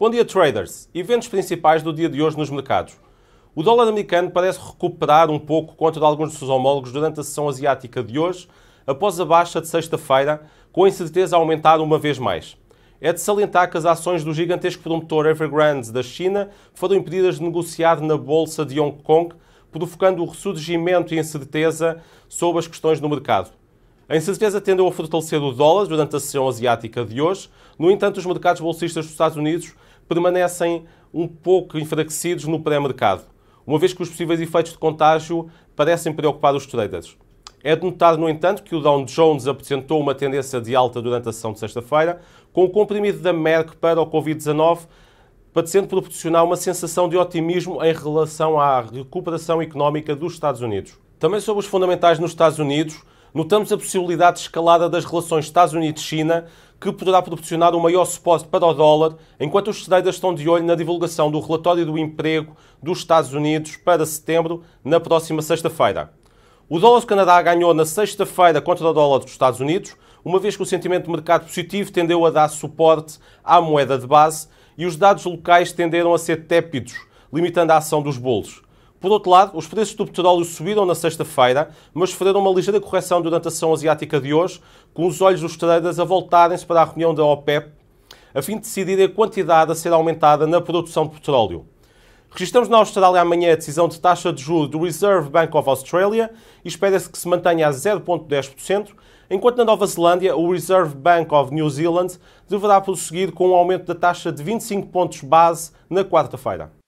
Bom dia, traders. Eventos principais do dia de hoje nos mercados. O dólar americano parece recuperar um pouco contra alguns dos seus homólogos durante a sessão asiática de hoje, após a baixa de sexta-feira, com a incerteza a aumentar uma vez mais. É de salientar que as ações do gigantesco promotor Evergrande da China foram impedidas de negociar na Bolsa de Hong Kong, provocando o ressurgimento e incerteza sobre as questões no mercado. A incerteza tendeu a fortalecer o dólar durante a sessão asiática de hoje. No entanto, os mercados bolsistas dos Estados Unidos permanecem um pouco enfraquecidos no pré-mercado, uma vez que os possíveis efeitos de contágio parecem preocupar os traders. É de notar, no entanto, que o Dow Jones apresentou uma tendência de alta durante a sessão de sexta-feira, com o comprimido da Merck para o Covid-19 parecendo proporcionar uma sensação de otimismo em relação à recuperação económica dos Estados Unidos. Também sobre os fundamentais nos Estados Unidos, notamos a possibilidade de escalada das relações Estados Unidos-China, que poderá proporcionar um maior suporte para o dólar, enquanto os traders estão de olho na divulgação do relatório do emprego dos Estados Unidos para setembro, na próxima sexta-feira. O dólar do Canadá ganhou na sexta-feira contra o dólar dos Estados Unidos, uma vez que o sentimento de mercado positivo tendeu a dar suporte à moeda de base e os dados locais tenderam a ser tépidos, limitando a ação dos bolos. Por outro lado, os preços do petróleo subiram na sexta-feira, mas sofreram uma ligeira correção durante a sessão asiática de hoje, com os olhos dos traders a voltarem-se para a reunião da OPEP, a fim de decidir a quantidade a ser aumentada na produção de petróleo. Registramos na Austrália amanhã a decisão de taxa de juros do Reserve Bank of Australia e espera-se que se mantenha a 0,10%, enquanto na Nova Zelândia o Reserve Bank of New Zealand deverá prosseguir com um aumento da taxa de 25 pontos base na quarta-feira.